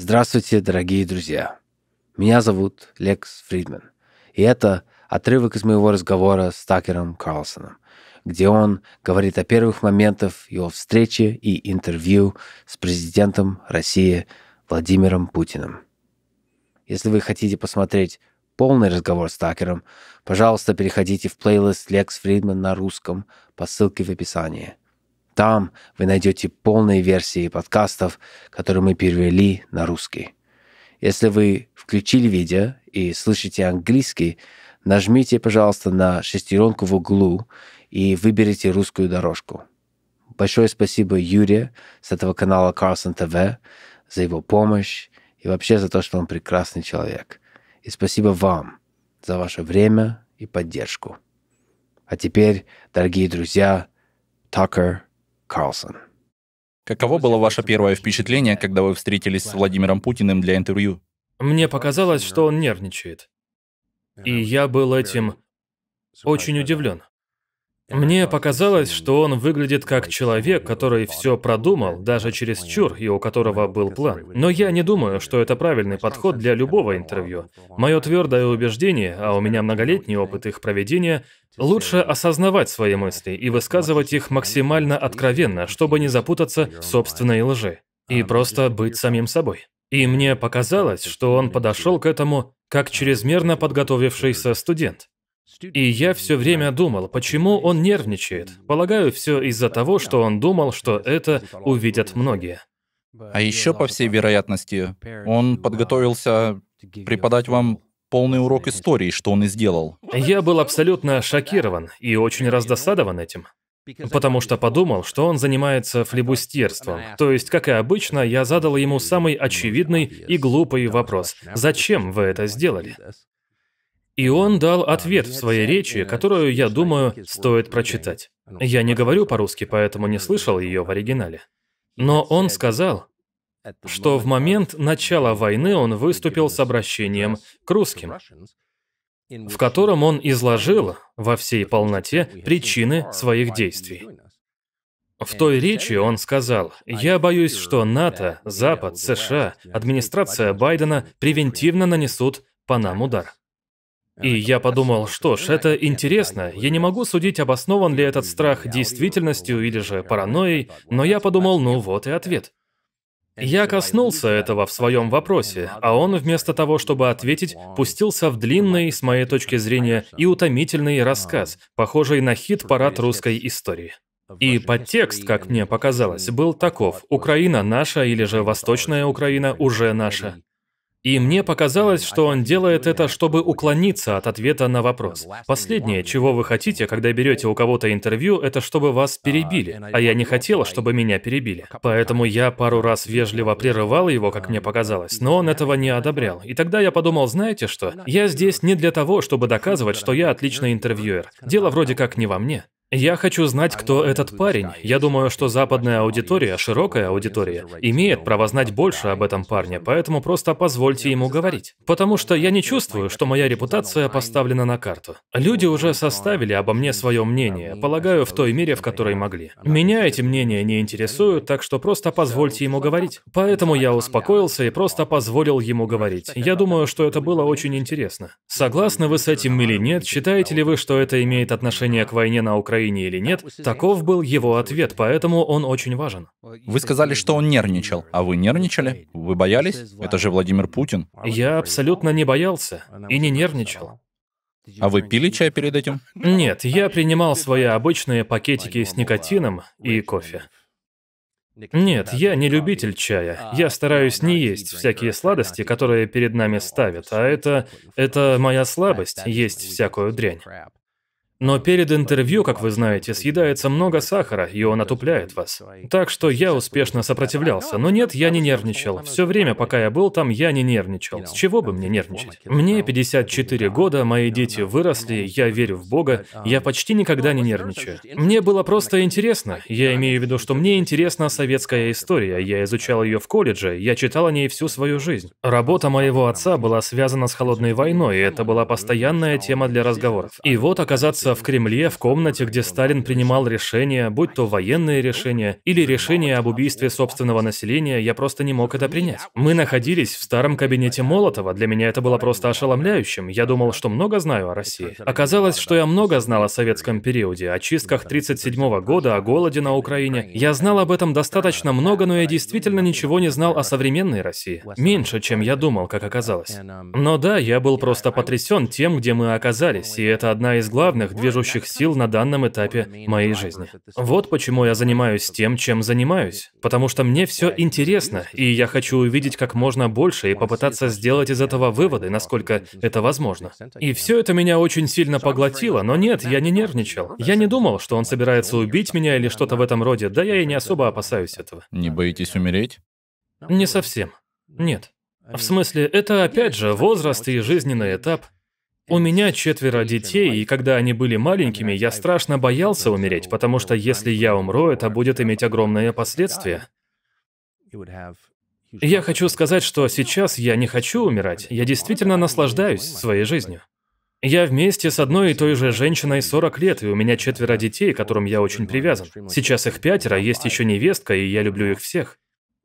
Здравствуйте, дорогие друзья. Меня зовут Лекс Фридман. И это отрывок из моего разговора с Такером Карлсоном, где он говорит о первых моментах его встречи и интервью с президентом России Владимиром Путиным. Если вы хотите посмотреть полный разговор с Такером, пожалуйста, переходите в плейлист Лекс Фридман на русском по ссылке в описании – там вы найдете полные версии подкастов, которые мы перевели на русский. Если вы включили видео и слышите английский, нажмите, пожалуйста, на шестеренку в углу и выберите русскую дорожку. Большое спасибо Юре с этого канала Carlson TV за его помощь и вообще за то, что он прекрасный человек. И спасибо вам за ваше время и поддержку. А теперь, дорогие друзья, Tucker – Карлсон. Каково было ваше первое впечатление, когда вы встретились с Владимиром Путиным для интервью? Мне показалось, что он нервничает. И я был этим очень удивлен. Мне показалось, что он выглядит как человек, который все продумал, даже через чур, и у которого был план. Но я не думаю, что это правильный подход для любого интервью. Мое твердое убеждение, а у меня многолетний опыт их проведения, лучше осознавать свои мысли и высказывать их максимально откровенно, чтобы не запутаться в собственной лжи. И просто быть самим собой. И мне показалось, что он подошел к этому как чрезмерно подготовившийся студент. И я все время думал, почему он нервничает. Полагаю, все из-за того, что он думал, что это увидят многие. А еще, по всей вероятности, он подготовился преподать вам полный урок истории, что он и сделал. Я был абсолютно шокирован и очень раздосадован этим. Потому что подумал, что он занимается флебустерством. То есть, как и обычно, я задал ему самый очевидный и глупый вопрос. Зачем вы это сделали? И он дал ответ в своей речи, которую, я думаю, стоит прочитать. Я не говорю по-русски, поэтому не слышал ее в оригинале. Но он сказал, что в момент начала войны он выступил с обращением к русским, в котором он изложил во всей полноте причины своих действий. В той речи он сказал, «Я боюсь, что НАТО, Запад, США, администрация Байдена превентивно нанесут по нам удар». И я подумал, что ж, это интересно. Я не могу судить, обоснован ли этот страх действительностью или же паранойей, но я подумал, ну вот и ответ. Я коснулся этого в своем вопросе, а он вместо того, чтобы ответить, пустился в длинный, с моей точки зрения, и утомительный рассказ, похожий на хит-парад русской истории. И подтекст, как мне показалось, был таков. Украина наша или же Восточная Украина уже наша. И мне показалось, что он делает это, чтобы уклониться от ответа на вопрос. Последнее, чего вы хотите, когда берете у кого-то интервью, это чтобы вас перебили. А я не хотела, чтобы меня перебили. Поэтому я пару раз вежливо прерывал его, как мне показалось, но он этого не одобрял. И тогда я подумал, знаете что, я здесь не для того, чтобы доказывать, что я отличный интервьюер. Дело вроде как не во мне. Я хочу знать, кто этот парень. Я думаю, что западная аудитория, широкая аудитория, имеет право знать больше об этом парне, поэтому просто позвольте ему говорить. Потому что я не чувствую, что моя репутация поставлена на карту. Люди уже составили обо мне свое мнение, полагаю, в той мере, в которой могли. Меня эти мнения не интересуют, так что просто позвольте ему говорить. Поэтому я успокоился и просто позволил ему говорить. Я думаю, что это было очень интересно. Согласны вы с этим или нет, считаете ли вы, что это имеет отношение к войне на Украине? кокаине или нет, таков был его ответ, поэтому он очень важен. Вы сказали, что он нервничал. А вы нервничали? Вы боялись? Это же Владимир Путин. Я абсолютно не боялся и не нервничал. А вы пили чай перед этим? Нет, я принимал свои обычные пакетики с никотином и кофе. Нет, я не любитель чая. Я стараюсь не есть всякие сладости, которые перед нами ставят, а это... это моя слабость, есть всякую дрянь. Но перед интервью, как вы знаете, съедается много сахара, и он отупляет вас. Так что я успешно сопротивлялся. Но нет, я не нервничал. Все время, пока я был там, я не нервничал. С чего бы мне нервничать? Мне 54 года, мои дети выросли, я верю в Бога, я почти никогда не нервничаю. Мне было просто интересно. Я имею в виду, что мне интересна советская история. Я изучал ее в колледже, я читал о ней всю свою жизнь. Работа моего отца была связана с холодной войной, и это была постоянная тема для разговоров. И вот оказаться находится в Кремле, в комнате, где Сталин принимал решения, будь то военные решения или решения об убийстве собственного населения, я просто не мог это принять. Мы находились в старом кабинете Молотова, для меня это было просто ошеломляющим. Я думал, что много знаю о России. Оказалось, что я много знал о советском периоде, о чистках 1937 года, о голоде на Украине. Я знал об этом достаточно много, но я действительно ничего не знал о современной России. Меньше, чем я думал, как оказалось. Но да, я был просто потрясен тем, где мы оказались, и это одна из главных движущих сил на данном этапе моей жизни. Вот почему я занимаюсь тем, чем занимаюсь. Потому что мне все интересно, и я хочу увидеть как можно больше и попытаться сделать из этого выводы, насколько это возможно. И все это меня очень сильно поглотило, но нет, я не нервничал. Я не думал, что он собирается убить меня или что-то в этом роде, да я и не особо опасаюсь этого. Не боитесь умереть? Не совсем. Нет. В смысле, это опять же возраст и жизненный этап. У меня четверо детей, и когда они были маленькими, я страшно боялся умереть, потому что если я умру, это будет иметь огромные последствия. Я хочу сказать, что сейчас я не хочу умирать, я действительно наслаждаюсь своей жизнью. Я вместе с одной и той же женщиной 40 лет, и у меня четверо детей, которым я очень привязан. Сейчас их пятеро, есть еще невестка, и я люблю их всех.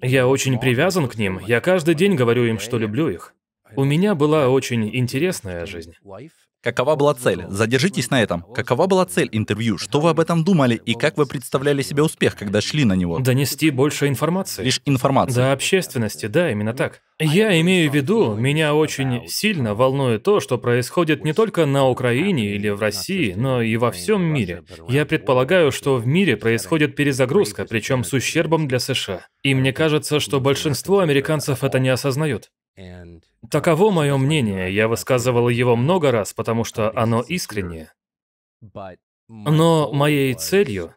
Я очень привязан к ним, я каждый день говорю им, что люблю их. У меня была очень интересная жизнь. Какова была цель? Задержитесь на этом. Какова была цель интервью? Что вы об этом думали и как вы представляли себе успех, когда шли на него? Донести больше информации. Лишь информации. До общественности, да, именно так. Я имею в виду, меня очень сильно волнует то, что происходит не только на Украине или в России, но и во всем мире. Я предполагаю, что в мире происходит перезагрузка, причем с ущербом для США. И мне кажется, что большинство американцев это не осознают. Таково um, мое мнение, я высказывал его много раз, потому что оно искреннее. Но моей целью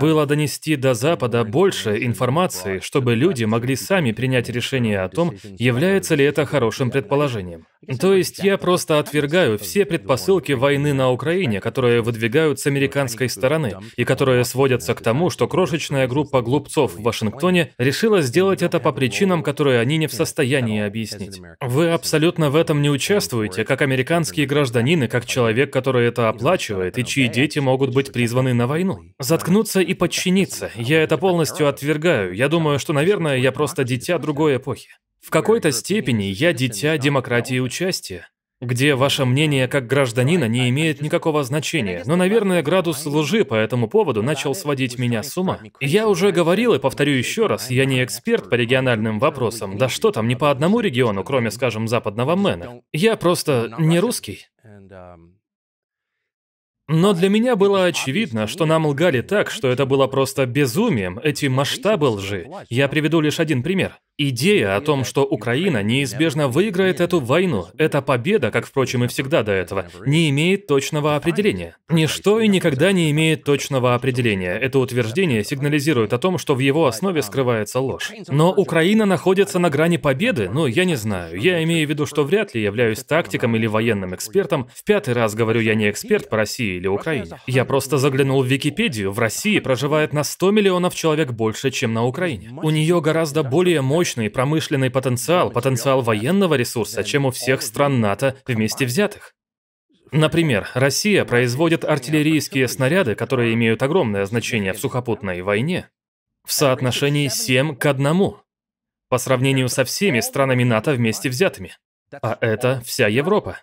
было донести до Запада больше информации, чтобы люди могли сами принять решение о том, является ли это хорошим предположением. То есть я просто отвергаю все предпосылки войны на Украине, которые выдвигают с американской стороны, и которые сводятся к тому, что крошечная группа глупцов в Вашингтоне решила сделать это по причинам, которые они не в состоянии объяснить. Вы абсолютно в этом не участвуете, как американские гражданины, как человек, который это оплачивает, и чьи дети могут быть призваны на войну. Заткнуться и подчиниться. Я это полностью отвергаю. Я думаю, что, наверное, я просто дитя другой эпохи. В какой-то степени я дитя демократии участия, где ваше мнение как гражданина не имеет никакого значения. Но, наверное, градус лжи по этому поводу начал сводить меня с ума. И я уже говорил и повторю еще раз, я не эксперт по региональным вопросам, да что там, не по одному региону, кроме, скажем, западного Мэна. Я просто не русский. Но для меня было очевидно, что нам лгали так, что это было просто безумием, эти масштабы лжи. Я приведу лишь один пример. Идея о том, что Украина неизбежно выиграет эту войну, эта победа, как, впрочем, и всегда до этого, не имеет точного определения. Ничто и никогда не имеет точного определения. Это утверждение сигнализирует о том, что в его основе скрывается ложь. Но Украина находится на грани победы? Ну, я не знаю. Я имею в виду, что вряд ли являюсь тактиком или военным экспертом. В пятый раз говорю, я не эксперт по России или Украине. Я просто заглянул в Википедию. В России проживает на 100 миллионов человек больше, чем на Украине. У нее гораздо более мощный мощный промышленный потенциал, потенциал военного ресурса, чем у всех стран НАТО вместе взятых. Например, Россия производит артиллерийские снаряды, которые имеют огромное значение в сухопутной войне, в соотношении 7 к 1, по сравнению со всеми странами НАТО вместе взятыми. А это вся Европа.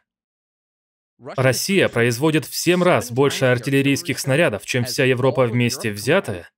Россия производит в 7 раз больше артиллерийских снарядов, чем вся Европа вместе взятая.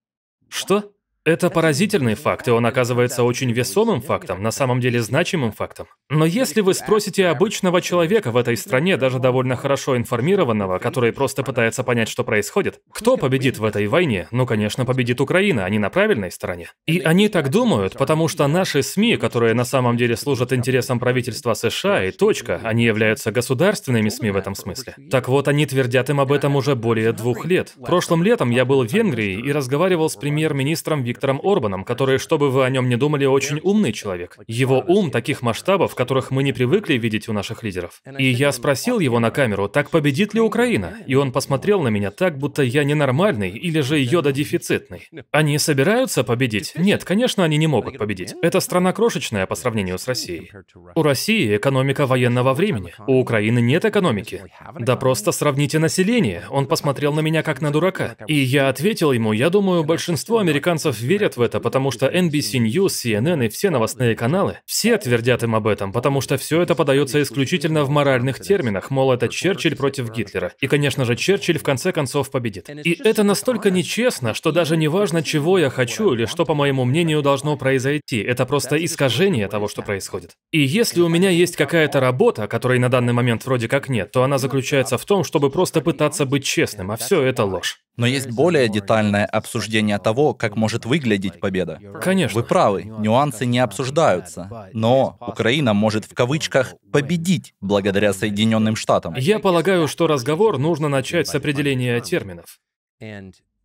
Что? Это поразительный факт, и он оказывается очень весомым фактом, на самом деле значимым фактом. Но если вы спросите обычного человека в этой стране, даже довольно хорошо информированного, который просто пытается понять, что происходит, кто победит в этой войне, ну, конечно, победит Украина, они на правильной стороне. И они так думают, потому что наши СМИ, которые на самом деле служат интересам правительства США и точка, они являются государственными СМИ в этом смысле. Так вот, они твердят им об этом уже более двух лет. Прошлым летом я был в Венгрии и разговаривал с премьер-министром Виктором Виктором Орбаном, который, чтобы вы о нем не думали, очень умный человек. Его ум таких масштабов, которых мы не привыкли видеть у наших лидеров. И я спросил его на камеру, так победит ли Украина? И он посмотрел на меня так, будто я ненормальный или же йода-дефицитный. Они собираются победить? Нет, конечно, они не могут победить. Эта страна крошечная по сравнению с Россией. У России экономика военного времени, у Украины нет экономики. Да просто сравните население. Он посмотрел на меня как на дурака. И я ответил ему, я думаю, большинство американцев верят в это, потому что NBC News, CNN и все новостные каналы, все твердят им об этом, потому что все это подается исключительно в моральных терминах, мол, это Черчилль против Гитлера. И, конечно же, Черчилль в конце концов победит. И это настолько нечестно, что даже не важно, чего я хочу или что, по моему мнению, должно произойти. Это просто искажение того, что происходит. И если у меня есть какая-то работа, которой на данный момент вроде как нет, то она заключается в том, чтобы просто пытаться быть честным, а все это ложь. Но есть более детальное обсуждение того, как может выглядеть выглядеть победа. Конечно. Вы правы, нюансы не обсуждаются. Но Украина может в кавычках победить благодаря Соединенным Штатам. Я полагаю, что разговор нужно начать с определения терминов.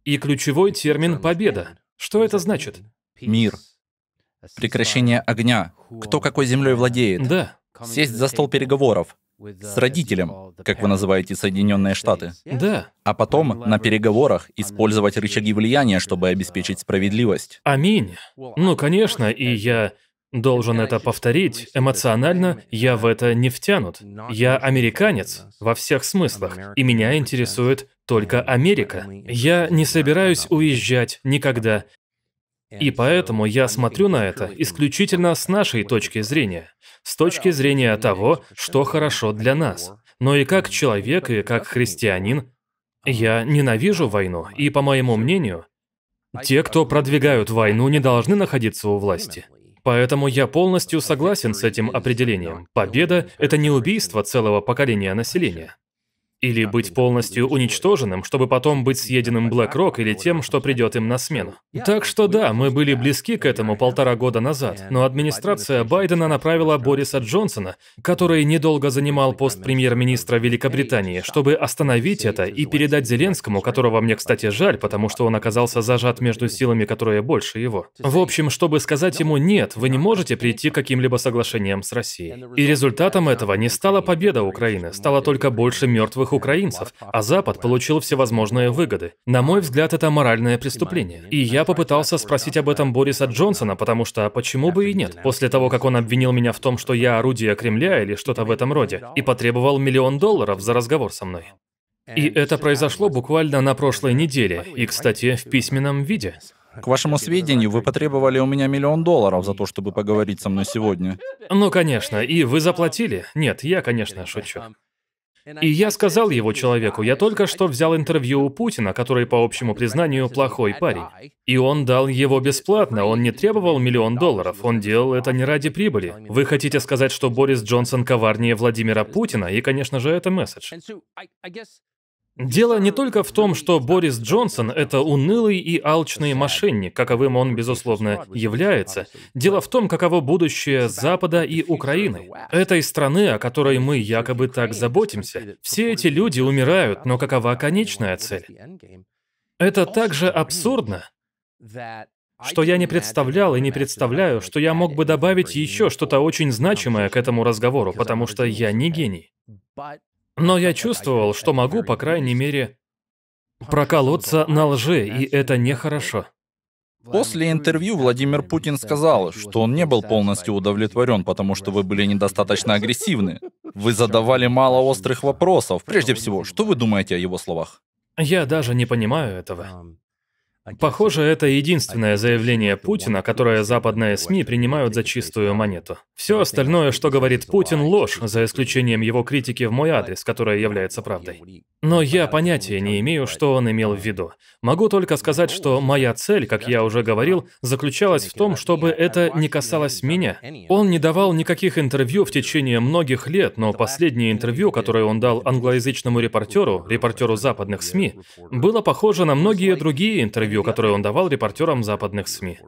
И ключевой термин «победа». Что это значит? Мир. Прекращение огня. Кто какой землей владеет? Да. Сесть за стол переговоров с uh, родителем, как вы называете Соединенные Штаты. Да. А потом на переговорах использовать рычаги влияния, чтобы обеспечить справедливость. Аминь. Ну, конечно, и я должен это повторить. Эмоционально я в это не втянут. Я американец во всех смыслах, и меня интересует только Америка. Я не собираюсь уезжать никогда и поэтому я смотрю на это исключительно с нашей точки зрения, с точки зрения того, что хорошо для нас. Но и как человек, и как христианин, я ненавижу войну, и, по моему мнению, те, кто продвигают войну, не должны находиться у власти. Поэтому я полностью согласен с этим определением. Победа – это не убийство целого поколения населения. Или быть полностью уничтоженным, чтобы потом быть съеденным BlackRock или тем, что придет им на смену. Так что да, мы были близки к этому полтора года назад, но администрация Байдена направила Бориса Джонсона, который недолго занимал пост премьер-министра Великобритании, чтобы остановить это и передать Зеленскому, которого мне, кстати, жаль, потому что он оказался зажат между силами, которые больше его. В общем, чтобы сказать ему «нет, вы не можете прийти к каким-либо соглашениям с Россией». И результатом этого не стала победа Украины, стало только больше мертвых слабых украинцев, а Запад получил всевозможные выгоды. На мой взгляд, это моральное преступление. И я попытался спросить об этом Бориса Джонсона, потому что почему бы и нет? После того, как он обвинил меня в том, что я орудие Кремля или что-то в этом роде, и потребовал миллион долларов за разговор со мной. И это произошло буквально на прошлой неделе, и, кстати, в письменном виде. К вашему сведению, вы потребовали у меня миллион долларов за то, чтобы поговорить со мной сегодня. Ну, конечно, и вы заплатили. Нет, я, конечно, шучу. И я сказал его человеку, я только что взял интервью у Путина, который, по общему признанию, плохой парень. И он дал его бесплатно, он не требовал миллион долларов, он делал это не ради прибыли. Вы хотите сказать, что Борис Джонсон коварнее Владимира Путина? И, конечно же, это месседж. Дело не только в том, что Борис Джонсон — это унылый и алчный мошенник, каковым он, безусловно, является. Дело в том, каково будущее Запада и Украины, этой страны, о которой мы якобы так заботимся. Все эти люди умирают, но какова конечная цель? Это также абсурдно, что я не представлял и не представляю, что я мог бы добавить еще что-то очень значимое к этому разговору, потому что я не гений. Но я чувствовал, что могу, по крайней мере, проколоться на лжи, и это нехорошо. После интервью Владимир Путин сказал, что он не был полностью удовлетворен, потому что вы были недостаточно агрессивны. Вы задавали мало острых вопросов. Прежде всего, что вы думаете о его словах? Я даже не понимаю этого. Похоже, это единственное заявление Путина, которое западные СМИ принимают за чистую монету. Все остальное, что говорит Путин, ложь, за исключением его критики в мой адрес, которая является правдой. Но я понятия не имею, что он имел в виду. Могу только сказать, что моя цель, как я уже говорил, заключалась в том, чтобы это не касалось меня. Он не давал никаких интервью в течение многих лет, но последнее интервью, которое он дал англоязычному репортеру, репортеру западных СМИ, было похоже на многие другие интервью, интервью, которое он давал репортерам западных СМИ.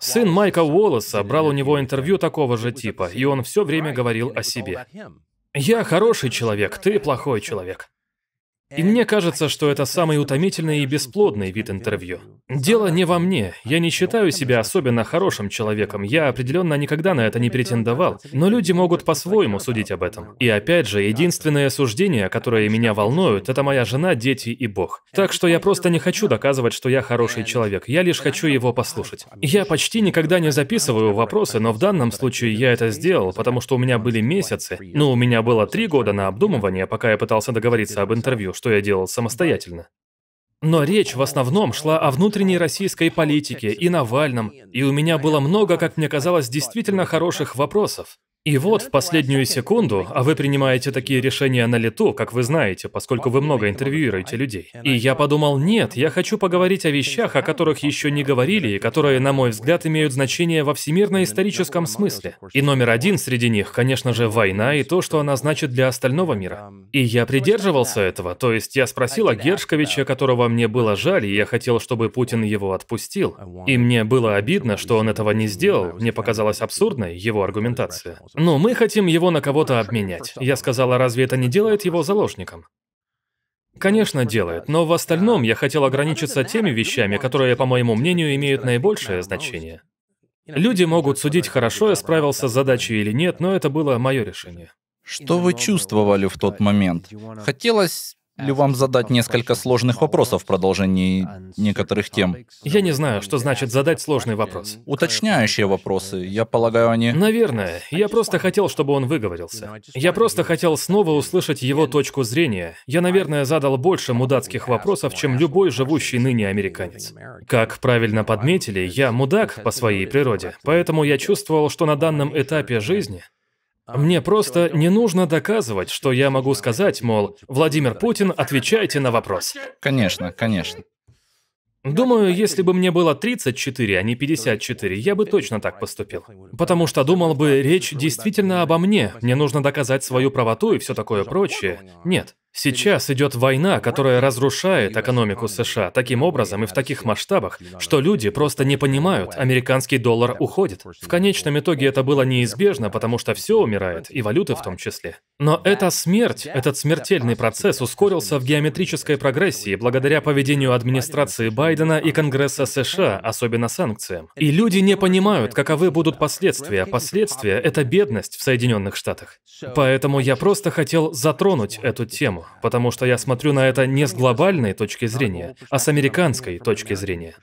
Сын Майка Уоллеса брал у него интервью такого же типа, и он все время говорил о себе. «Я хороший человек, ты плохой человек». И мне кажется, что это самый утомительный и бесплодный вид интервью. Дело не во мне. Я не считаю себя особенно хорошим человеком. Я определенно никогда на это не претендовал. Но люди могут по-своему судить об этом. И опять же, единственное суждение, которое меня волнует, это моя жена, дети и Бог. Так что я просто не хочу доказывать, что я хороший человек. Я лишь хочу его послушать. Я почти никогда не записываю вопросы, но в данном случае я это сделал, потому что у меня были месяцы. Ну, у меня было три года на обдумывание, пока я пытался договориться об интервью, что я делал самостоятельно. Но речь в основном шла о внутренней российской политике и Навальном, и у меня было много, как мне казалось, действительно хороших вопросов. И вот в последнюю секунду, а вы принимаете такие решения на лету, как вы знаете, поскольку вы много интервьюируете людей. И я подумал, нет, я хочу поговорить о вещах, о которых еще не говорили, и которые, на мой взгляд, имеют значение во всемирно-историческом смысле. И номер один среди них, конечно же, война и то, что она значит для остального мира. И я придерживался этого, то есть я спросил о Гершковиче, которого мне было жаль, и я хотел, чтобы Путин его отпустил. И мне было обидно, что он этого не сделал, мне показалась абсурдной его аргументация. Но мы хотим его на кого-то обменять. Я сказала, разве это не делает его заложником? Конечно, делает, но в остальном я хотел ограничиться теми вещами, которые, по моему мнению, имеют наибольшее значение. Люди могут судить, хорошо я справился с задачей или нет, но это было мое решение. Что вы чувствовали в тот момент? Хотелось ли вам задать несколько сложных вопросов в продолжении некоторых тем? Я не знаю, что значит задать сложный вопрос. Уточняющие вопросы, я полагаю, они... Наверное. Я просто хотел, чтобы он выговорился. Я просто хотел снова услышать его точку зрения. Я, наверное, задал больше мудацких вопросов, чем любой живущий ныне американец. Как правильно подметили, я мудак по своей природе, поэтому я чувствовал, что на данном этапе жизни мне просто не нужно доказывать, что я могу сказать, мол, Владимир Путин, отвечайте на вопрос. Конечно, конечно. Думаю, если бы мне было 34, а не 54, я бы точно так поступил. Потому что думал бы, речь действительно обо мне, мне нужно доказать свою правоту и все такое прочее. Нет. Сейчас идет война, которая разрушает экономику США таким образом и в таких масштабах, что люди просто не понимают, американский доллар уходит. В конечном итоге это было неизбежно, потому что все умирает, и валюты в том числе. Но эта смерть, этот смертельный процесс ускорился в геометрической прогрессии благодаря поведению администрации Байдена и Конгресса США, особенно санкциям. И люди не понимают, каковы будут последствия. Последствия — это бедность в Соединенных Штатах. Поэтому я просто хотел затронуть эту тему потому что я смотрю на это не с глобальной точки зрения, а с американской точки зрения.